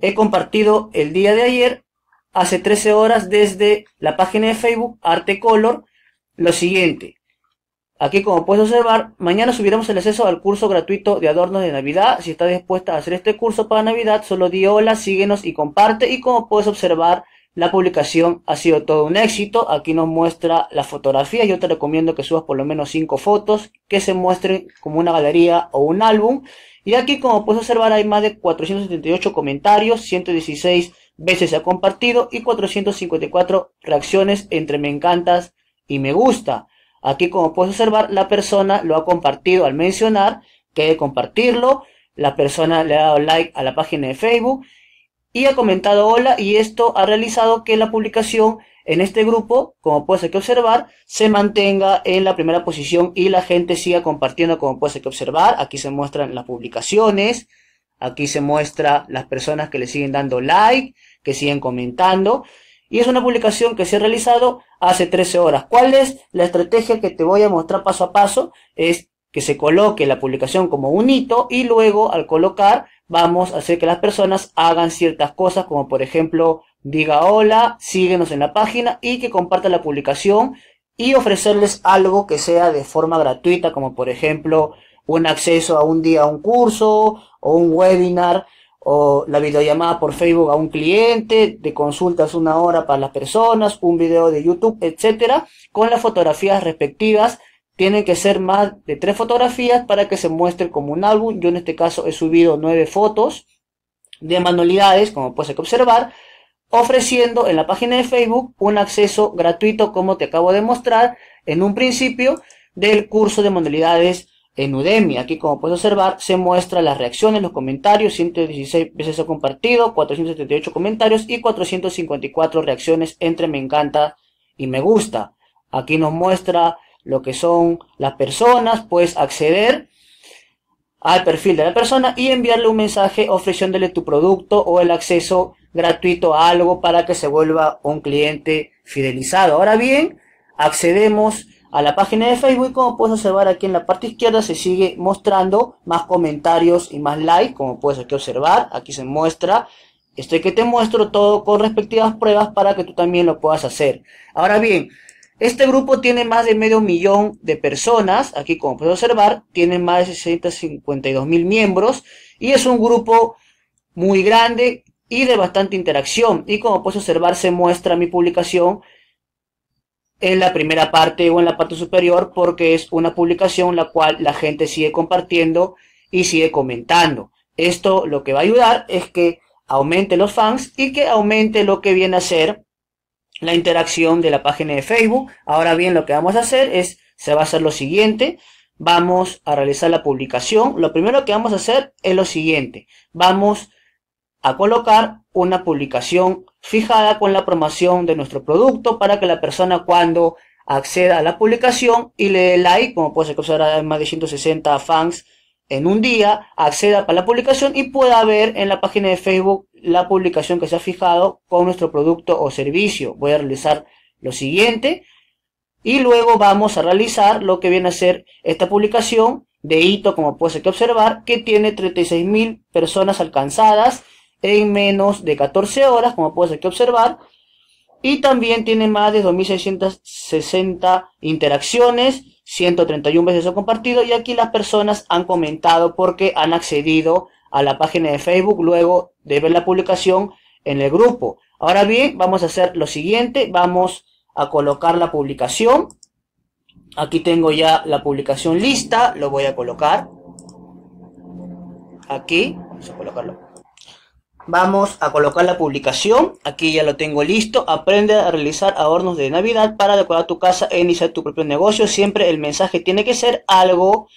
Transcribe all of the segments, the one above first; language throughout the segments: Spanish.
he compartido el día de ayer, hace 13 horas, desde la página de Facebook Arte Color, lo siguiente. Aquí, como puedes observar, mañana subiremos el acceso al curso gratuito de adornos de Navidad. Si estás dispuesta a hacer este curso para Navidad, solo di hola, síguenos y comparte. Y como puedes observar, la publicación ha sido todo un éxito. Aquí nos muestra la fotografía. Yo te recomiendo que subas por lo menos 5 fotos que se muestren como una galería o un álbum. Y aquí, como puedes observar, hay más de 478 comentarios, 116 veces se ha compartido y 454 reacciones entre me encantas y me gusta. Aquí, como puedes observar, la persona lo ha compartido al mencionar que de compartirlo. La persona le ha dado like a la página de Facebook y ha comentado hola y esto ha realizado que la publicación en este grupo, como puede ser que observar, se mantenga en la primera posición y la gente siga compartiendo, como puede ser que observar. Aquí se muestran las publicaciones, aquí se muestra las personas que le siguen dando like, que siguen comentando. Y es una publicación que se ha realizado hace 13 horas. ¿Cuál es la estrategia que te voy a mostrar paso a paso? Es que se coloque la publicación como un hito y luego al colocar vamos a hacer que las personas hagan ciertas cosas, como por ejemplo, diga hola, síguenos en la página y que comparta la publicación y ofrecerles algo que sea de forma gratuita, como por ejemplo un acceso a un día a un curso o un webinar o la videollamada por Facebook a un cliente, de consultas una hora para las personas, un video de YouTube, etcétera, con las fotografías respectivas tienen que ser más de tres fotografías para que se muestre como un álbum. Yo en este caso he subido nueve fotos de manualidades, como puedes observar, ofreciendo en la página de Facebook un acceso gratuito, como te acabo de mostrar en un principio, del curso de manualidades en Udemy. Aquí, como puedes observar, se muestran las reacciones, los comentarios, 116 veces ha compartido, 478 comentarios y 454 reacciones entre me encanta y me gusta. Aquí nos muestra lo que son las personas, puedes acceder al perfil de la persona y enviarle un mensaje ofreciéndole tu producto o el acceso gratuito a algo para que se vuelva un cliente fidelizado. Ahora bien, accedemos a la página de Facebook, como puedes observar aquí en la parte izquierda se sigue mostrando más comentarios y más likes, como puedes aquí observar, aquí se muestra, estoy que te muestro todo con respectivas pruebas para que tú también lo puedas hacer. Ahora bien, este grupo tiene más de medio millón de personas, aquí como puedes observar, tiene más de 652 mil miembros y es un grupo muy grande y de bastante interacción. Y como puedes observar se muestra mi publicación en la primera parte o en la parte superior porque es una publicación la cual la gente sigue compartiendo y sigue comentando. Esto lo que va a ayudar es que aumente los fans y que aumente lo que viene a ser la interacción de la página de Facebook. Ahora bien, lo que vamos a hacer es, se va a hacer lo siguiente. Vamos a realizar la publicación. Lo primero que vamos a hacer es lo siguiente. Vamos a colocar una publicación fijada con la promoción de nuestro producto para que la persona cuando acceda a la publicación y le dé like, como puede ser que usará más de 160 fans en un día, acceda para la publicación y pueda ver en la página de Facebook la publicación que se ha fijado con nuestro producto o servicio. Voy a realizar lo siguiente y luego vamos a realizar lo que viene a ser esta publicación de hito, como puedes que observar, que tiene 36.000 personas alcanzadas en menos de 14 horas, como puedes que observar. Y también tiene más de 2.660 interacciones, 131 veces o compartido y aquí las personas han comentado porque han accedido a la página de Facebook luego de ver la publicación en el grupo. Ahora bien, vamos a hacer lo siguiente, vamos a colocar la publicación. Aquí tengo ya la publicación lista, lo voy a colocar. Aquí, vamos a colocarlo. Vamos a colocar la publicación, aquí ya lo tengo listo. Aprende a realizar adornos de Navidad para decorar tu casa e iniciar tu propio negocio. Siempre el mensaje tiene que ser algo,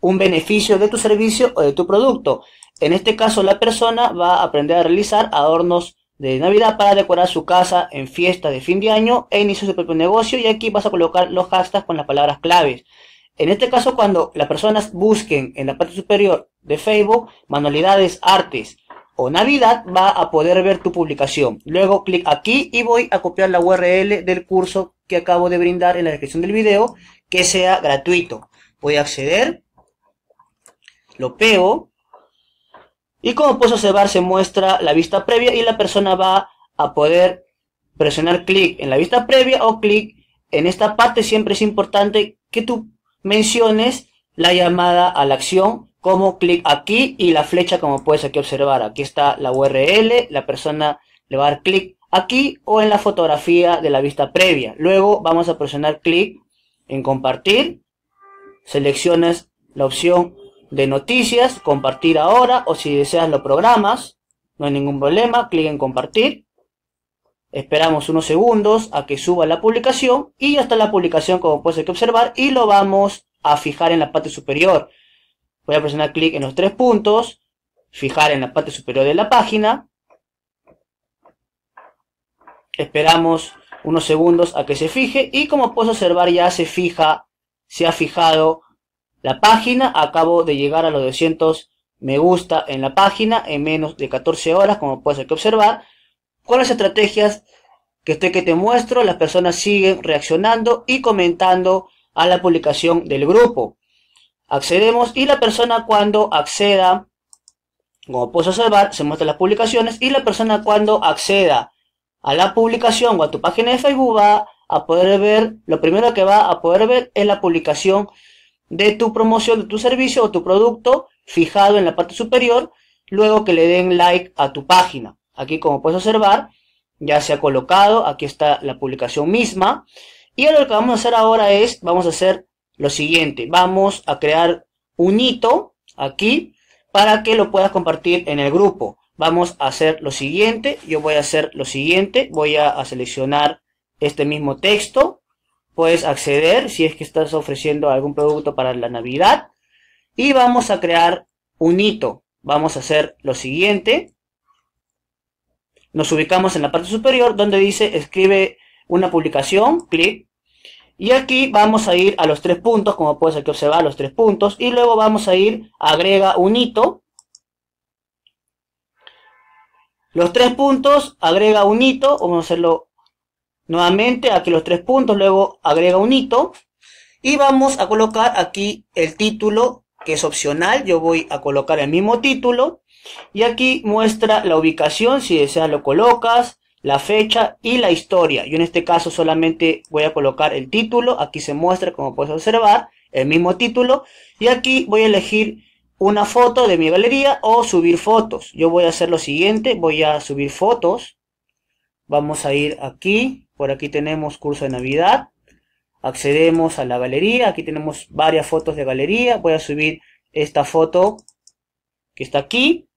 un beneficio de tu servicio o de tu producto. En este caso, la persona va a aprender a realizar adornos de Navidad para decorar su casa en fiesta de fin de año e inicio de su propio negocio y aquí vas a colocar los hashtags con las palabras claves. En este caso, cuando las personas busquen en la parte superior de Facebook manualidades, artes o Navidad, va a poder ver tu publicación. Luego clic aquí y voy a copiar la URL del curso que acabo de brindar en la descripción del video, que sea gratuito. Voy a acceder, lo pego y como puedes observar, se muestra la vista previa y la persona va a poder presionar clic en la vista previa o clic en esta parte. Siempre es importante que tú menciones la llamada a la acción como clic aquí y la flecha como puedes aquí observar. Aquí está la URL, la persona le va a dar clic aquí o en la fotografía de la vista previa. Luego vamos a presionar clic en compartir, seleccionas la opción de noticias, compartir ahora o si deseas lo programas, no hay ningún problema, clic en compartir. Esperamos unos segundos a que suba la publicación y ya está la publicación como puedes observar y lo vamos a fijar en la parte superior. Voy a presionar clic en los tres puntos, fijar en la parte superior de la página. Esperamos unos segundos a que se fije y como puedes observar ya se fija, se ha fijado la página. Acabo de llegar a los 200 me gusta en la página en menos de 14 horas, como puedes observar. Con las estrategias que estoy que te muestro, las personas siguen reaccionando y comentando a la publicación del grupo. Accedemos y la persona cuando acceda, como puedes observar, se muestran las publicaciones y la persona cuando acceda a la publicación o a tu página de Facebook va a poder ver, lo primero que va a poder ver es la publicación de tu promoción, de tu servicio o tu producto fijado en la parte superior, luego que le den like a tu página. Aquí como puedes observar, ya se ha colocado, aquí está la publicación misma. Y ahora lo que vamos a hacer ahora es, vamos a hacer lo siguiente, vamos a crear un hito aquí para que lo puedas compartir en el grupo. Vamos a hacer lo siguiente, yo voy a hacer lo siguiente, voy a, seleccionar este mismo texto, puedes acceder si es que estás ofreciendo algún producto para la Navidad. Y vamos a crear un hito. Vamos a hacer lo siguiente. Nos ubicamos en la parte superior donde dice escribe una publicación, clic. Y aquí vamos a ir a los tres puntos, como puedes aquí observar, los tres puntos. Y luego vamos a ir, agrega un hito. Los tres puntos, agrega un hito, vamos a hacerlo nuevamente aquí los tres puntos, luego agrega un hito y vamos a colocar aquí el título que es opcional, yo voy a colocar el mismo título y aquí muestra la ubicación, si deseas lo colocas, la fecha y la historia. Yo en este caso solamente voy a colocar el título, aquí se muestra como puedes observar el mismo título y aquí voy a elegir una foto de mi galería o subir fotos. Yo voy a hacer lo siguiente, voy a subir fotos, vamos a ir aquí, por aquí tenemos curso de Navidad. Accedemos a la galería. Aquí tenemos varias fotos de galería. Voy a subir esta foto que está aquí.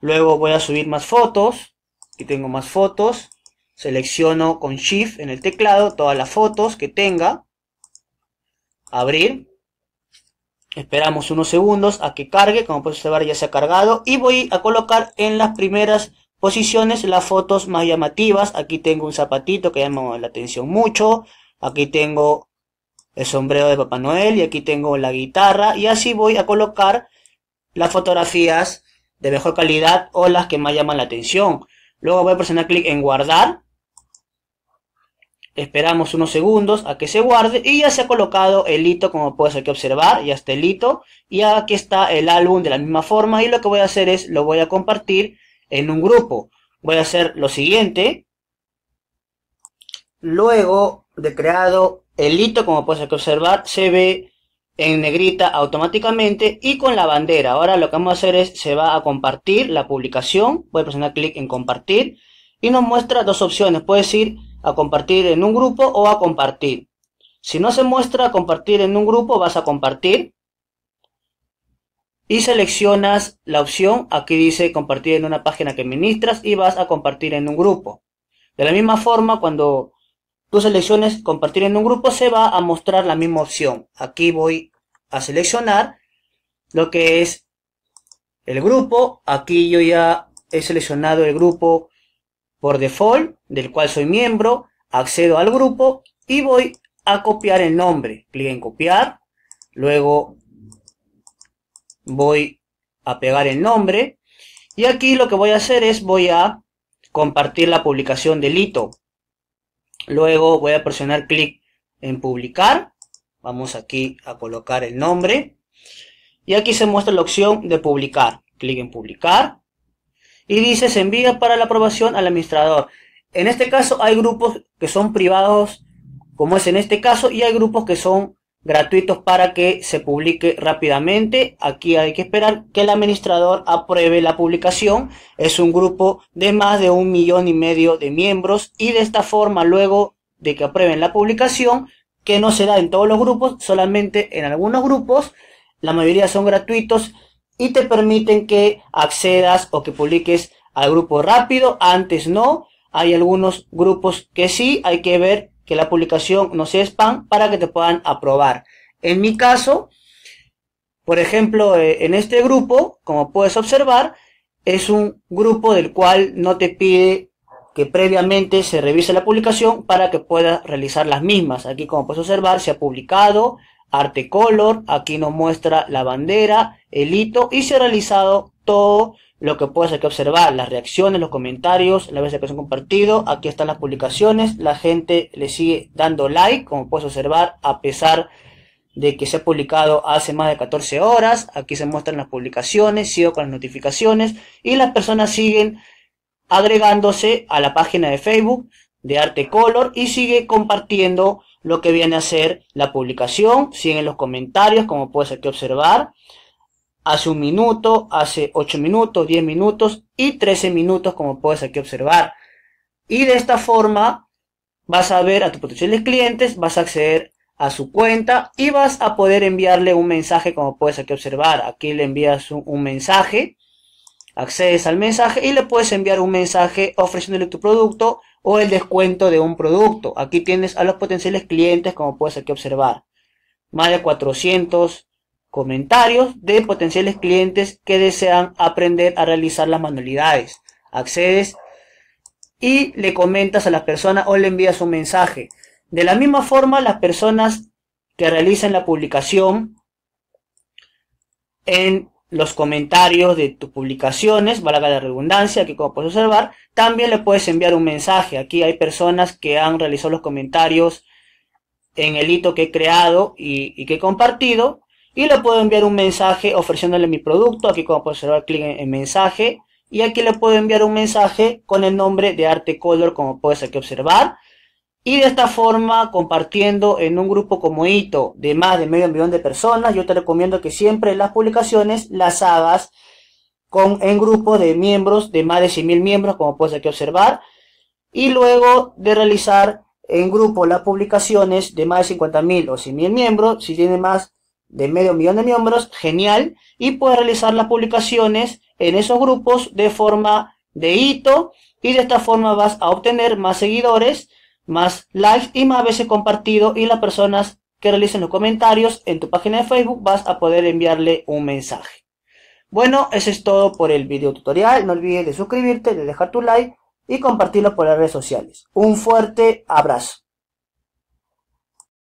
Luego voy a subir más fotos. Aquí tengo más fotos. Selecciono con Shift en el teclado todas las fotos que tenga. Abrir. Esperamos unos segundos a que cargue. Como puede observar ya se ha cargado. Y voy a colocar en las primeras Posiciones, las fotos más llamativas. Aquí tengo un zapatito que llama la atención mucho. Aquí tengo el sombrero de Papá Noel y aquí tengo la guitarra. Y así voy a colocar las fotografías de mejor calidad o las que más llaman la atención. Luego voy a presionar clic en guardar. Esperamos unos segundos a que se guarde y ya se ha colocado el hito como puedes aquí observar, ya está el hito y aquí está el álbum de la misma forma y lo que voy a hacer es lo voy a compartir en un grupo. Voy a hacer lo siguiente. Luego de creado el hito, como puedes observar, se ve en negrita automáticamente y con la bandera. Ahora lo que vamos a hacer es, se va a compartir la publicación. Voy a presionar clic en compartir y nos muestra dos opciones. Puedes ir a compartir en un grupo o a compartir. Si no se muestra compartir en un grupo, vas a compartir y seleccionas la opción, aquí dice compartir en una página que administras y vas a compartir en un grupo. De la misma forma, cuando tú selecciones compartir en un grupo, se va a mostrar la misma opción. Aquí voy a seleccionar lo que es el grupo. Aquí yo ya he seleccionado el grupo por default, del cual soy miembro. Accedo al grupo y voy a copiar el nombre. Clic en copiar, luego voy a pegar el nombre y aquí lo que voy a hacer es voy a compartir la publicación del hito. Luego voy a presionar clic en publicar. Vamos aquí a colocar el nombre. Y aquí se muestra la opción de publicar. Clic en publicar. Y dice se envía para la aprobación al administrador. En este caso hay grupos que son privados, como es en este caso, y hay grupos que son gratuitos para que se publique rápidamente. Aquí hay que esperar que el administrador apruebe la publicación. Es un grupo de más de un millón y medio de miembros y de esta forma luego de que aprueben la publicación, que no será en todos los grupos, solamente en algunos grupos, la mayoría son gratuitos y te permiten que accedas o que publiques al grupo rápido, antes no. Hay algunos grupos que sí, hay que ver que la publicación no sea spam para que te puedan aprobar. En mi caso, por ejemplo, eh, en este grupo, como puedes observar, es un grupo del cual no te pide que previamente se revise la publicación para que puedas realizar las mismas. Aquí, como puedes observar, se ha publicado arte color, aquí nos muestra la bandera, el hito y se ha realizado todo lo que puedes aquí observar, las reacciones, los comentarios, la vez que se han compartido, aquí están las publicaciones, la gente le sigue dando like, como puedes observar, a pesar de que se ha publicado hace más de 14 horas, aquí se muestran las publicaciones, sigo con las notificaciones, y las personas siguen agregándose a la página de Facebook de Arte Color y sigue compartiendo lo que viene a ser la publicación, siguen los comentarios, como puedes aquí observar, hace un minuto, hace 8 minutos, 10 minutos y 13 minutos como puedes aquí observar. Y de esta forma vas a ver a tus potenciales clientes, vas a acceder a su cuenta y vas a poder enviarle un mensaje como puedes aquí observar. Aquí le envías un, mensaje, accedes al mensaje y le puedes enviar un mensaje ofreciéndole tu producto o el descuento de un producto. Aquí tienes a los potenciales clientes como puedes aquí observar. Más de 400 comentarios de potenciales clientes que desean aprender a realizar las manualidades. Accedes y le comentas a las personas o le envías un mensaje. De la misma forma, las personas que realizan la publicación en los comentarios de tus publicaciones, valga la redundancia, que como puedes observar, también le puedes enviar un mensaje. Aquí hay personas que han realizado los comentarios en el hito que he creado y, y que he compartido y le puedo enviar un mensaje ofreciéndole mi producto. Aquí como puedes observar, clic en, mensaje. Y aquí le puedo enviar un mensaje con el nombre de Arte Color, como puedes aquí observar. Y de esta forma, compartiendo en un grupo como Hito de más de medio millón de personas, yo te recomiendo que siempre las publicaciones las hagas con, en grupo de miembros, de más de 100.000 miembros, como puedes aquí observar. Y luego de realizar en grupo las publicaciones de más de 50.000 o 100.000 miembros, si tiene más de medio millón de miembros, genial, y puedes realizar las publicaciones en esos grupos de forma de hito y de esta forma vas a obtener más seguidores, más likes y más veces compartido y las personas que realicen los comentarios en tu página de Facebook vas a poder enviarle un mensaje. Bueno, eso es todo por el video tutorial. No olvides de suscribirte, de dejar tu like y compartirlo por las redes sociales. Un fuerte abrazo.